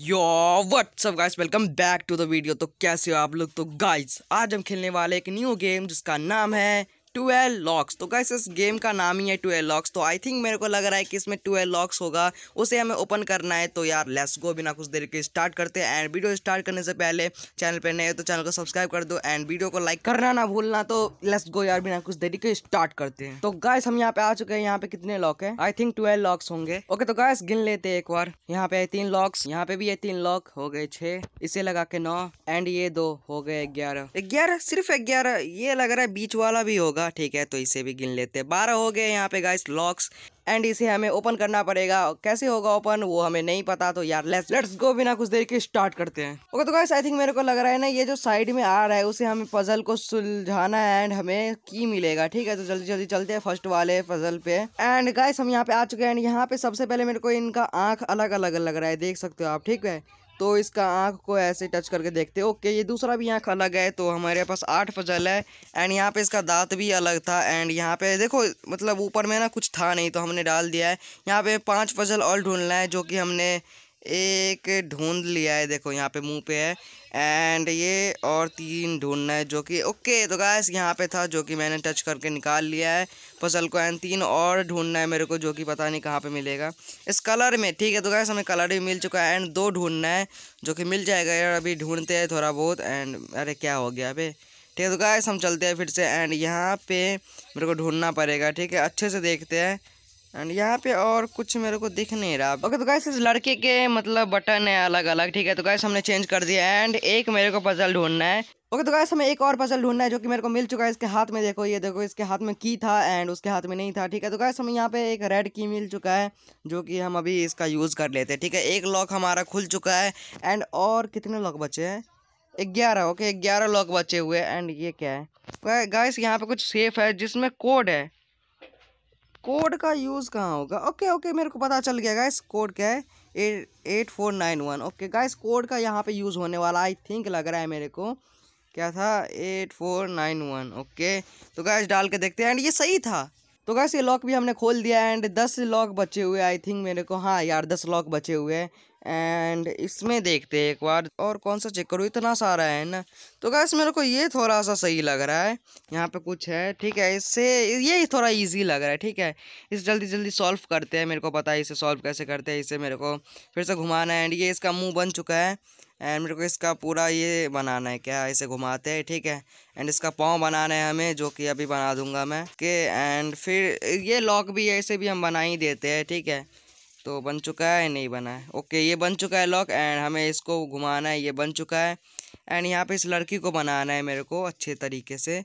yo WhatsApp guys welcome back to the video तो कैसे हो आप लोग तो गाइस आज हम खेलने वाले एक न्यू गेम जिसका नाम है ट्वेल्व लॉक्स तो कैसे इस गेम का नाम ही है ट्वेल्व लॉक्स तो आई थिंक मेरे को लग रहा है कि इसमें ट्वेल्व लॉक्स होगा उसे हमें ओपन करना है तो यार लेट्स गो बिना कुछ देर के स्टार्ट करते हैं एंड वीडियो स्टार्ट करने से पहले चैनल पर नए तो चैनल को सब्सक्राइब कर दो एंड वीडियो को लाइक करना ना भूलना तो लेट्स गो यार बिना कुछ देरी के स्टार्ट करते हैं तो गाइस हम यहाँ पे आ चुके हैं यहाँ पे कितने लॉक है आई थिंक ट्वेल्व लॉक्स होंगे ओके तो गाइस गिन लेते हैं एक बार यहाँ पे तीन लॉक्स यहाँ पे भी है तीन लॉक हो गए छह इसे लगा के नौ एंड ये दो हो गए ग्यारह ग्यारह सिर्फ ग्यारह ये लग रहा है बीच वाला भी होगा होगा ठीक है तो इसे भी गिन लेते हैं बारह हो गए यहाँ पे गाइस लॉक्स एंड इसे हमें ओपन करना पड़ेगा कैसे होगा ओपन वो हमें नहीं पता तो यार लेट्स लेट्स गो बिना कुछ देर के स्टार्ट करते हैं ओके तो गाइस आई थिंक मेरे को लग रहा है ना ये जो साइड में आ रहा है उसे हमें पजल को सुलझाना है एंड हमें की मिलेगा ठीक है तो जल्दी जल्दी चलते हैं फर्स्ट वाले फजल पे एंड गाइस हम यहाँ पे आ चुके हैं एंड यहाँ पे सबसे पहले मेरे को इनका आँख अलग अलग लग रहा है देख सकते हो आप ठीक है तो इसका आँख को ऐसे टच करके देखते ओके ये दूसरा भी आँख अलग है तो हमारे पास आठ पजल है एंड यहाँ पे इसका दांत भी अलग था एंड यहाँ पे देखो मतलब ऊपर में ना कुछ था नहीं तो हमने डाल दिया है यहाँ पे पांच पजल और ढूंढना है जो कि हमने एक ढूंढ लिया है देखो यहाँ पे मुंह पे है एंड ये और तीन ढूंढना है जो कि ओके तो गैस यहाँ पे था जो कि मैंने टच करके निकाल लिया है फसल को एंड तीन और ढूंढना है मेरे को जो कि पता नहीं कहाँ पे मिलेगा इस कलर में ठीक है तो गैस हमें कलर भी मिल चुका है एंड दो ढूंढना है जो कि मिल जाएगा यार अभी ढूंढते हैं थोड़ा बहुत एंड अरे क्या हो गया अभी ठीक है तो गैस हम चलते हैं फिर से एंड यहाँ पे मेरे को ढूंढना पड़ेगा ठीक है अच्छे से देखते हैं एंड यहाँ पे और कुछ मेरे को दिख नहीं रहा ओके तो गैस इस लड़के के मतलब बटन है अलग अलग ठीक है तो गैस हमने चेंज कर दिया एंड एक मेरे को पजल ढूंढना है ओके तो गैस हमें एक और पजल ढूंढना है जो कि मेरे को मिल चुका है इसके हाथ में देखो ये देखो इसके हाथ में की था एंड उसके हाथ में नहीं था ठीक है तो गैस हमें यहाँ पे एक रेड की मिल चुका है जो कि हम अभी इसका यूज़ कर लेते हैं ठीक है एक लॉक हमारा खुल चुका है एंड और कितने लॉक बचे हैं ग्यारह ओके ग्यारह लॉक बचे हुए एंड ये क्या है गाइस यहाँ पे कुछ सेफ है जिसमें कोड है कोड का यूज़ कहाँ होगा ओके ओके मेरे को पता चल गया गाइस कोड क्या है eight eight four nine one okay guys code का यहाँ पे यूज़ होने वाला आई थिंक लग रहा है मेरे को क्या था eight four nine one okay तो गाइस डाल के देखते हैं एंड ये सही था तो गैस ये लॉक भी हमने खोल दिया एंड दस लॉक बचे हुए आई थिंक मेरे को हाँ यार दस लॉक बचे हुए हैं एंड इसमें देखते हैं एक बार और कौन सा चेक करूँ इतना सारा है ना तो गैस मेरे को ये थोड़ा सा सही लग रहा है यहाँ पे कुछ है ठीक है इससे ये थोड़ा इजी लग रहा है ठीक है इस जल्दी जल्दी सॉल्व करते हैं मेरे को पता है इसे सॉल्व कैसे करते हैं इसे मेरे को फिर से घुमाना है एंड ये इसका मुँह बन चुका है एंड मेरे को इसका पूरा ये बनाना है क्या इसे घुमाते हैं ठीक है एंड इसका पाँव बनाना है हमें जो कि अभी बना दूँगा मैं के एंड फिर ये लॉक भी है इसे भी हम बना ही देते हैं ठीक है तो बन चुका है नहीं बना है ओके ये बन चुका है लॉक एंड हमें इसको घुमाना है ये बन चुका है एंड यहाँ पे इस लड़की को बनाना है मेरे को अच्छे तरीके से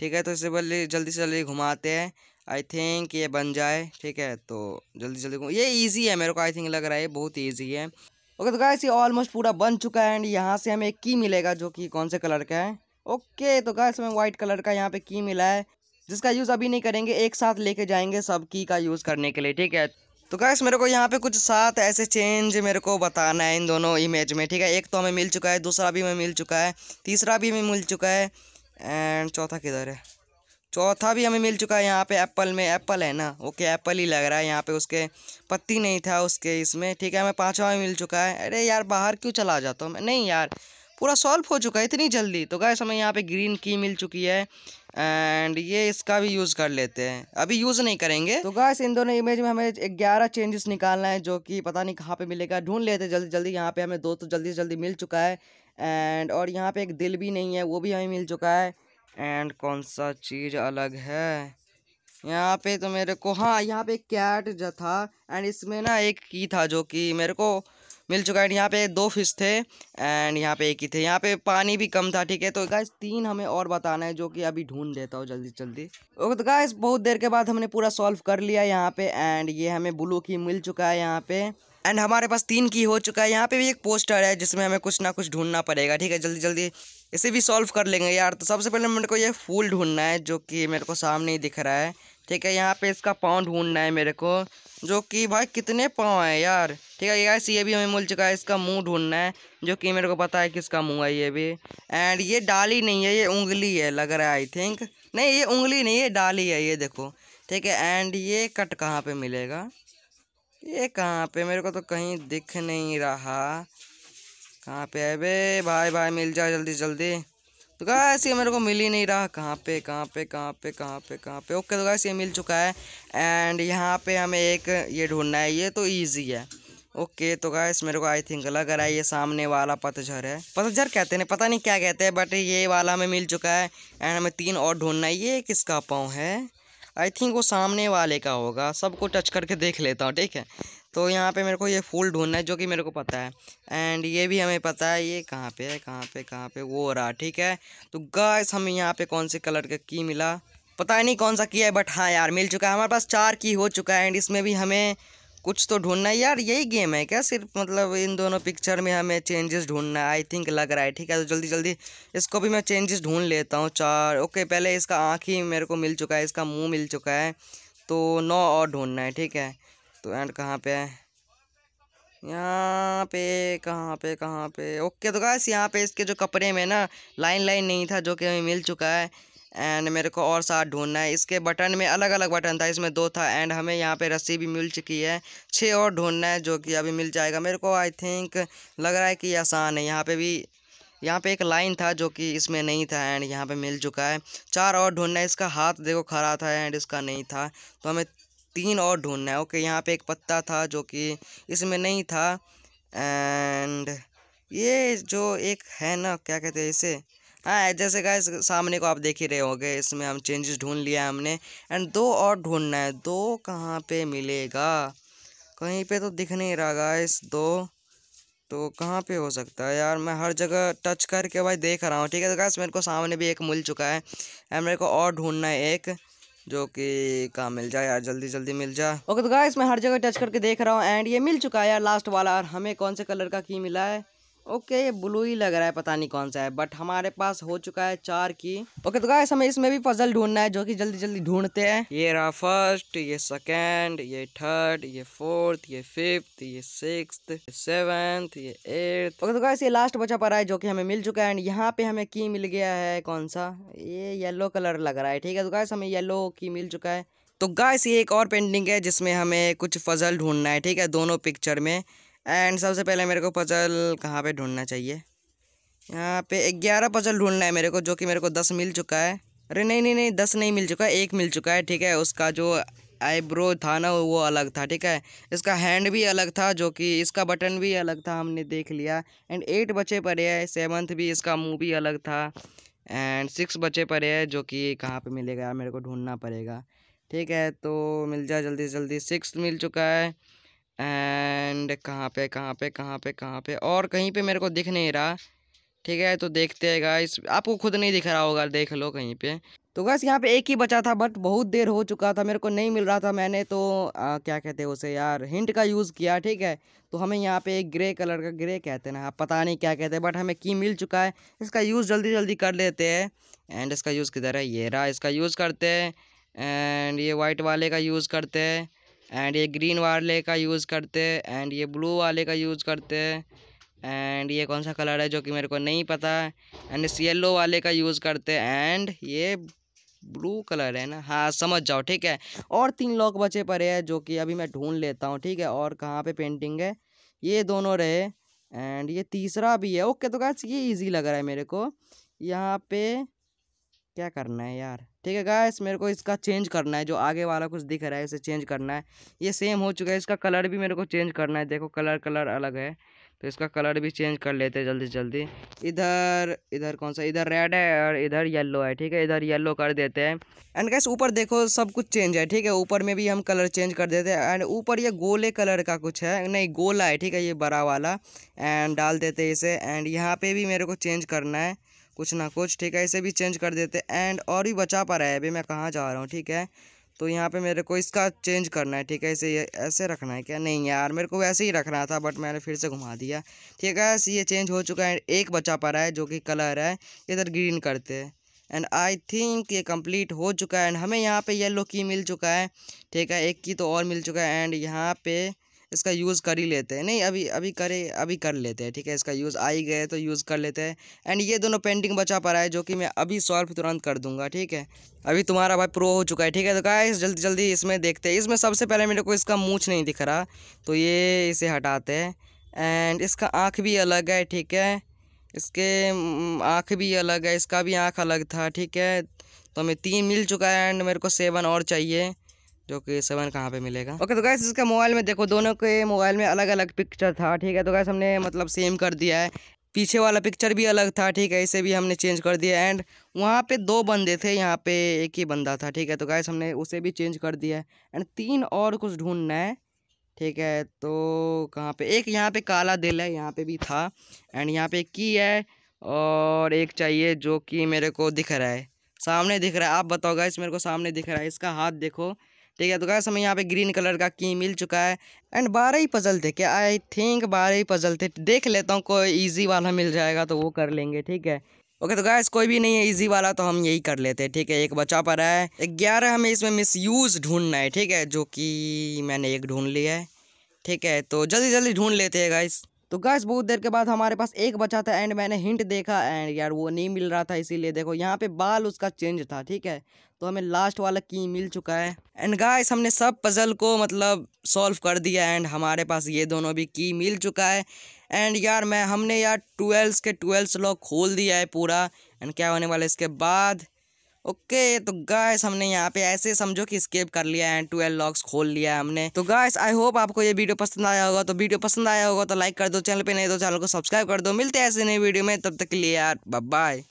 ठीक है तो इसे बल्ले जल्दी से जल्दी घुमाते हैं आई थिंक ये बन जाए ठीक है तो जल्दी जल्दी ये ईजी है मेरे को आई थिंक लग रहा है बहुत ईजी है ओके तो गाइस ये ऑलमोस्ट पूरा बन चुका है एंड यहाँ से हमें एक की मिलेगा जो कि कौन से कलर का है ओके तो गाइस हमें वाइट कलर का यहाँ पे की मिला है जिसका यूज़ अभी नहीं करेंगे एक साथ लेके जाएंगे सब की का यूज़ करने के लिए ठीक है तो गैस मेरे को यहाँ पे कुछ सात ऐसे चेंज मेरे को बताना है इन दोनों इमेज में ठीक है एक तो हमें मिल चुका है दूसरा भी हमें मिल चुका है तीसरा भी हमें मिल चुका है एंड चौथा किधर है चौथा भी हमें मिल चुका है यहाँ पे एप्पल में एप्पल है ना ओके एप्पल ही लग रहा है यहाँ पे उसके पत्ती नहीं था उसके इसमें ठीक है हमें पाँचवा भी मिल चुका है अरे यार बाहर क्यों चला जाता हूँ मैं नहीं यार पूरा सॉल्व हो चुका है इतनी जल्दी तो गैस हमें यहाँ पे ग्रीन की मिल चुकी है एंड ये इसका भी यूज़ कर लेते हैं अभी यूज़ नहीं करेंगे तो गैस इन दोनों इमेज में हमें ग्यारह चेंजेस निकालना है जो कि पता नहीं कहाँ पे मिलेगा ढूंढ लेते हैं जल्दी जल्दी यहाँ पे हमें दो तो जल्दी जल्दी मिल चुका है एंड और यहाँ पे एक दिल भी नहीं है वो भी हमें मिल चुका है एंड कौन सा चीज़ अलग है यहाँ पे तो मेरे को हाँ यहाँ पे कैट जो था एंड इसमें ना एक की था जो कि मेरे को मिल चुका है यहाँ पे दो फिश थे एंड यहाँ पे एक ही थे यहाँ पे पानी भी कम था ठीक है तो गाइस तीन हमें और बताना है जो कि अभी ढूंढ देता हूँ जल्दी जल्दी ओके तो गाइस बहुत देर के बाद हमने पूरा सॉल्व कर लिया यहाँ पे एंड ये हमें ब्लू की मिल चुका है यहाँ पे एंड हमारे पास तीन की हो चुका है यहाँ पे भी एक पोस्टर है जिसमें हमें कुछ ना कुछ ढूंढना पड़ेगा ठीक है जल्दी जल्दी इसे भी सॉल्व कर लेंगे यार तो सबसे पहले मेरे को ये फूल ढूंढना है जो कि मेरे को सामने ही दिख रहा है ठीक है यहाँ पे इसका पाँव ढूंढना है मेरे को जो कि भाई कितने पाँव हैं यार ठीक है ये गाइस ये भी हमें मिल चुका है इसका मुंह ढूंढना है जो कि मेरे को पता है किसका मुंह है ये भी एंड ये डाली नहीं है ये उंगली है लग रहा है आई थिंक नहीं ये उंगली नहीं है डाली है ये देखो ठीक है एंड ये कट कहाँ पे मिलेगा ये कहाँ पे मेरे को तो कहीं दिख नहीं रहा कहाँ पे है बे भाई भाई मिल जाए जल्दी जल्दी तो क्या ये मेरे को मिल ही नहीं रहा कहाँ पे कहाँ पे कहाँ पे कहाँ पे कहाँ पे ओके तो गैस ये मिल चुका है एंड यहाँ पे हमें एक ये ढूंढना है ये तो ईजी है ओके तो गैस मेरे को आई थिंक लग रहा है ये सामने वाला पतझर है पतझर कहते हैं पता नहीं क्या कहते हैं बट ये वाला हमें मिल चुका है एंड हमें तीन और ढूंढना है ये किसका पाँव है आई थिंक वो सामने वाले का होगा सबको टच करके देख लेता हूँ ठीक है तो यहाँ पे मेरे को ये फूल ढूंढना है जो कि मेरे को पता है एंड ये भी हमें पता है ये कहाँ पे है कहाँ पे कहाँ पे वो रहा ठीक है तो गैस हमें यहाँ पे कौन से कलर का की मिला पता नहीं कौन सा किया है बट हाँ यार मिल चुका है हमारे पास चार की हो चुका है एंड इसमें भी हमें कुछ तो ढूंढना है यार यही गेम है क्या सिर्फ मतलब इन दोनों पिक्चर में हमें चेंजेस ढूंढना है आई थिंक लग रहा है ठीक है तो जल्दी जल्दी इसको भी मैं चेंजेस ढूंढ लेता हूँ चार ओके पहले इसका आँख ही मेरे को मिल चुका है इसका मुँह मिल चुका है तो नौ और ढूंढना है ठीक है तो एंड कहाँ पे है यहाँ पे कहाँ पे कहाँ पे ओके तो कहा यहाँ पे इसके जो कपड़े में ना लाइन लाइन नहीं था जो कि हमें मिल चुका है एंड मेरे को और साथ ढूंढना है इसके बटन में अलग अलग बटन था इसमें दो था एंड हमें यहाँ पे रस्सी भी मिल चुकी है छः और ढूंढना है जो कि अभी मिल जाएगा मेरे को आई थिंक लग रहा है कि आसान है यहाँ पे भी यहाँ पे एक लाइन था जो कि इसमें नहीं था एंड यहाँ पे मिल चुका है चार और ढूंढना है इसका हाथ देखो खड़ा था एंड इसका नहीं था तो हमें तीन और ढूंढना है ओके यहाँ पर एक पत्ता था जो कि इसमें नहीं था एंड ये जो एक है ना क्या कहते हैं इसे हाँ जैसे गाइस सामने को आप देख ही रहे होंगे इसमें हम चेंजेस ढूंढ लिया हमने एंड दो और ढूंढना है दो कहाँ पे मिलेगा कहीं पे तो दिख नहीं रहा गाइस दो तो कहाँ पे हो सकता है यार मैं हर जगह टच करके भाई देख रहा हूँ ठीक है तो गाइस मेरे को सामने भी एक मिल चुका है एंड मेरे को और ढूंढना है एक जो कि कहाँ मिल जाए यार जल्दी जल्दी मिल जाए ओके तो गाइस मैं हर जगह टच करके देख रहा हूँ एंड ये मिल चुका है यार लास्ट वाला और हमें कौन से कलर का की मिला है ओके ये ब्लू ही लग रहा है पता नहीं कौन सा है बट हमारे पास हो चुका है चार की ओके तो गाइस हमें इसमें भी पजल ढूंढना है जो कि जल्दी जल्दी ढूंढते हैं ये रहा फर्स्ट ये सेकंड ये थर्ड ये फोर्थ ये फिफ्थ ये सिक्स सेवेंथ ये एट्थ ओके तो गाइस ये लास्ट बचा पड़ा है जो कि हमें मिल चुका है एंड यहाँ पे हमें की मिल गया है कौन सा ये येलो कलर लग रहा है ठीक है तो गाइस हमें येलो की मिल चुका है तो गाइस ये एक और पेंटिंग है जिसमें हमें कुछ फजल ढूंढना है ठीक है दोनों पिक्चर में एंड सबसे पहले मेरे को पजल कहाँ पे ढूंढना चाहिए यहाँ पे ग्यारह पजल ढूंढना है मेरे को जो कि मेरे को दस मिल चुका है अरे नहीं नहीं नहीं दस नहीं मिल चुका है एक मिल चुका है ठीक है उसका जो आईब्रो था ना वो अलग था ठीक है इसका हैंड भी अलग था जो कि इसका बटन भी अलग था हमने देख लिया एंड एट बचे पड़े हैं सेवन्थ भी इसका मुँह भी अलग था एंड सिक्स बचे पड़े हैं जो कि कहाँ पर मिलेगा मेरे को ढूंढना पड़ेगा ठीक है तो मिल जाए जल्दी से जल्दी सिक्स मिल चुका है एंड कहाँ पे कहाँ पे कहाँ पे कहाँ पे और कहीं पे मेरे को दिख नहीं रहा ठीक है तो देखते हैं गाइस आपको खुद नहीं दिख रहा होगा देख लो कहीं पे तो गैस यहाँ पे एक ही बचा था बट बहुत देर हो चुका था मेरे को नहीं मिल रहा था मैंने तो आ, क्या कहते हैं उसे यार हिंट का यूज़ किया ठीक है तो हमें यहाँ पे एक ग्रे कलर का ग्रे कहते हैं ना आप पता नहीं क्या कहते हैं बट हमें की मिल चुका है इसका यूज़ जल्दी जल्दी कर लेते हैं एंड इसका यूज़ किधर है ये रहा इसका यूज़ करते हैं एंड ये वाइट वाले का यूज़ करते हैं एंड ये ग्रीन वाले का यूज़ करते हैं एंड ये ब्लू वाले का यूज़ करते हैं एंड ये कौन सा कलर है जो कि मेरे को नहीं पता एंड इस येल्लो वाले का यूज़ करते हैं एंड ये ब्लू कलर है ना हाँ समझ जाओ ठीक है और तीन लोग बचे पड़े हैं जो कि अभी मैं ढूंढ लेता हूँ ठीक है और कहाँ पे पेंटिंग है ये दोनों रहे एंड ये तीसरा भी है ओके तो गाइस ये इजी लग रहा है मेरे को यहाँ पे क्या करना है यार ठीक है गाइस मेरे को इसका चेंज करना है जो आगे वाला कुछ दिख रहा है इसे चेंज करना है ये सेम हो चुका है इसका कलर भी मेरे को चेंज करना है देखो कलर कलर अलग है तो इसका कलर भी चेंज कर लेते हैं जल्दी जल्दी इधर इधर कौन सा इधर रेड है और इधर येलो है ठीक है इधर येलो कर देते हैं एंड गैस ऊपर देखो सब कुछ चेंज है ठीक है ऊपर में भी हम कलर चेंज कर देते हैं एंड ऊपर ये गोले कलर का कुछ है नहीं गोला है ठीक है ये बड़ा वाला एंड डाल देते हैं इसे एंड यहाँ पे भी मेरे को चेंज करना है कुछ ना कुछ ठीक है इसे भी चेंज कर देते एंड और भी बचा पा रहा है अभी मैं कहाँ जा रहा हूँ ठीक है तो यहाँ पे मेरे को इसका चेंज करना है ठीक है इसे ऐसे रखना है क्या नहीं यार मेरे को वैसे ही रखना था बट मैंने फिर से घुमा दिया ठीक है ये चेंज हो चुका है एक बचा पा रहा है जो कि कलर है इधर ग्रीन करते हैं एंड आई थिंक ये कंप्लीट हो चुका है एंड हमें यहाँ पे येलो की मिल चुका है ठीक है एक की तो और मिल चुका है एंड यहाँ पे इसका यूज़ कर ही लेते हैं नहीं अभी अभी करे अभी कर लेते हैं ठीक है इसका यूज़ आ ही गए तो यूज़ कर लेते हैं एंड ये दोनों पेंटिंग बचा पा रहा है जो कि मैं अभी सॉल्व तुरंत कर दूंगा ठीक है अभी तुम्हारा भाई प्रो हो चुका है ठीक है तो गाइस जल्दी जल्दी इसमें देखते हैं इसमें सबसे पहले मेरे को इसका मूछ नहीं दिख रहा तो ये इसे हटाते हैं एंड इसका आँख भी अलग है ठीक है इसके आँख भी अलग है इसका भी आँख अलग था ठीक है तो हमें तीन मिल चुका है एंड मेरे को सेवन और चाहिए जो कि सेवन कहाँ पे मिलेगा ओके तो गैस इसके मोबाइल में देखो दोनों के मोबाइल में अलग अलग पिक्चर था ठीक है तो गैस हमने मतलब सेम कर दिया है पीछे वाला पिक्चर भी अलग था ठीक है इसे भी हमने चेंज कर दिया एंड वहाँ पे दो बंदे थे यहाँ पे एक ही बंदा था ठीक है तो गैस हमने उसे भी चेंज कर दिया है एंड तीन और कुछ ढूंढना है ठीक है तो कहाँ पे एक यहाँ पे काला दिल है यहाँ पे भी था एंड यहाँ पे की है और एक चाहिए जो कि मेरे को दिख रहा है सामने दिख रहा है आप बताओ गैस मेरे को सामने दिख रहा है इसका हाथ देखो ठीक है तो गैस हमें यहाँ पे ग्रीन कलर का की मिल चुका है एंड बारह ही पजल थे क्या आई थिंक बारह ही पजल थे देख लेता हूँ कोई ईजी वाला मिल जाएगा तो वो कर लेंगे ठीक है ओके तो गैस कोई भी नहीं है इजी वाला तो हम यही कर लेते हैं ठीक है एक बचा पर है ग्यारह हमें इसमें मिस यूज़ ढूंढना है ठीक है जो कि मैंने एक ढूंढ लिया है ठीक है तो जल्दी जल्दी ढूंढ लेते हैं गाइस तो गैस बहुत देर के बाद हमारे पास एक बचा था एंड मैंने हिंट देखा एंड यार वो नहीं मिल रहा था इसीलिए देखो यहाँ पे बाल उसका चेंज था ठीक है तो हमें लास्ट वाला की मिल चुका है एंड गाइस हमने सब पज़ल को मतलब सॉल्व कर दिया एंड हमारे पास ये दोनों भी की मिल चुका है एंड यार मैं हमने यार ट्वेल्थ के ट्वेल्थ लॉक खोल दिया है पूरा एंड क्या होने वाला इसके बाद ओके okay, तो गाइस हमने यहाँ पे ऐसे समझो कि स्केप कर लिया है ट्वेल्व लॉक्स खोल लिया है हमने तो गाइस आई होप आपको ये वीडियो पसंद आया होगा तो वीडियो पसंद आया होगा तो लाइक कर दो चैनल पे नहीं तो चैनल को सब्सक्राइब कर दो मिलते हैं ऐसे नई वीडियो में तब तक के लिए यार बाय